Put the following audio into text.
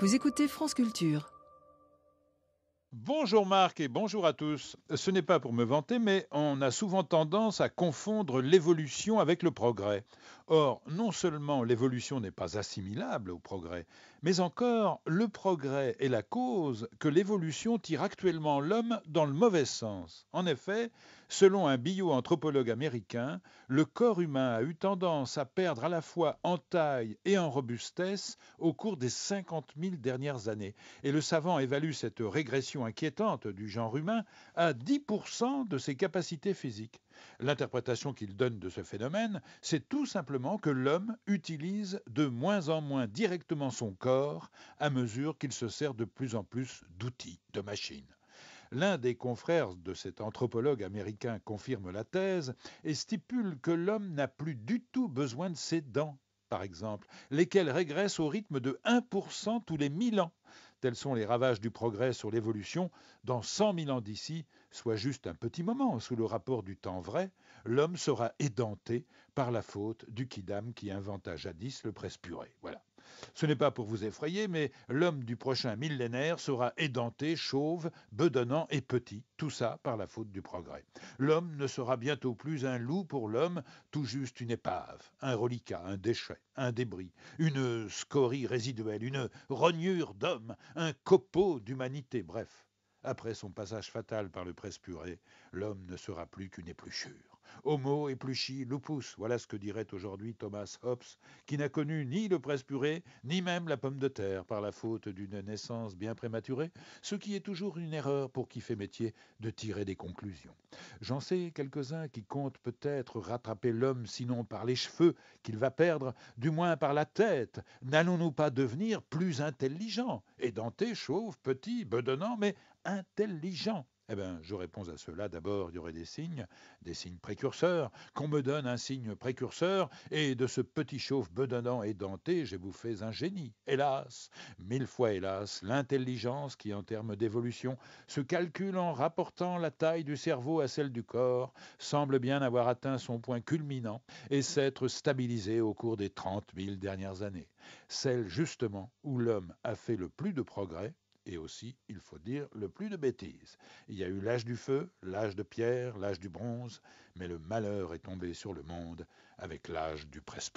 Vous écoutez France Culture. Bonjour Marc et bonjour à tous. Ce n'est pas pour me vanter, mais on a souvent tendance à confondre l'évolution avec le progrès. Or, non seulement l'évolution n'est pas assimilable au progrès, mais encore le progrès est la cause que l'évolution tire actuellement l'homme dans le mauvais sens. En effet, selon un bio-anthropologue américain, le corps humain a eu tendance à perdre à la fois en taille et en robustesse au cours des 50 000 dernières années. Et le savant évalue cette régression inquiétante du genre humain à 10% de ses capacités physiques. L'interprétation qu'il donne de ce phénomène, c'est tout simplement que l'homme utilise de moins en moins directement son corps à mesure qu'il se sert de plus en plus d'outils, de machines. L'un des confrères de cet anthropologue américain confirme la thèse et stipule que l'homme n'a plus du tout besoin de ses dents, par exemple, lesquelles régressent au rythme de 1% tous les 1000 ans tels sont les ravages du progrès sur l'évolution, dans cent mille ans d'ici, soit juste un petit moment sous le rapport du temps vrai, l'homme sera édenté par la faute du kidam qui inventa jadis le presse purée. Ce n'est pas pour vous effrayer, mais l'homme du prochain millénaire sera édenté, chauve, bedonnant et petit, tout ça par la faute du progrès. L'homme ne sera bientôt plus un loup pour l'homme, tout juste une épave, un reliquat, un déchet, un débris, une scorie résiduelle, une rognure d'homme, un copeau d'humanité, bref. Après son passage fatal par le presse purée, l'homme ne sera plus qu'une épluchure. Homo épluchi lupus, voilà ce que dirait aujourd'hui Thomas Hobbes, qui n'a connu ni le presse-purée, ni même la pomme de terre, par la faute d'une naissance bien prématurée, ce qui est toujours une erreur pour qui fait métier de tirer des conclusions. J'en sais quelques-uns qui comptent peut-être rattraper l'homme, sinon par les cheveux qu'il va perdre, du moins par la tête. N'allons-nous pas devenir plus intelligents Édentés, chauves, petits, bedonnants, mais intelligents eh bien, je réponds à cela. D'abord, il y aurait des signes, des signes précurseurs. Qu'on me donne un signe précurseur, et de ce petit chauffe bedonnant et denté, j'ai bouffé un génie. Hélas, mille fois hélas, l'intelligence qui, en termes d'évolution, se calcule en rapportant la taille du cerveau à celle du corps, semble bien avoir atteint son point culminant et s'être stabilisée au cours des trente mille dernières années. Celle, justement, où l'homme a fait le plus de progrès et aussi, il faut dire, le plus de bêtises. Il y a eu l'âge du feu, l'âge de pierre, l'âge du bronze, mais le malheur est tombé sur le monde avec l'âge du presse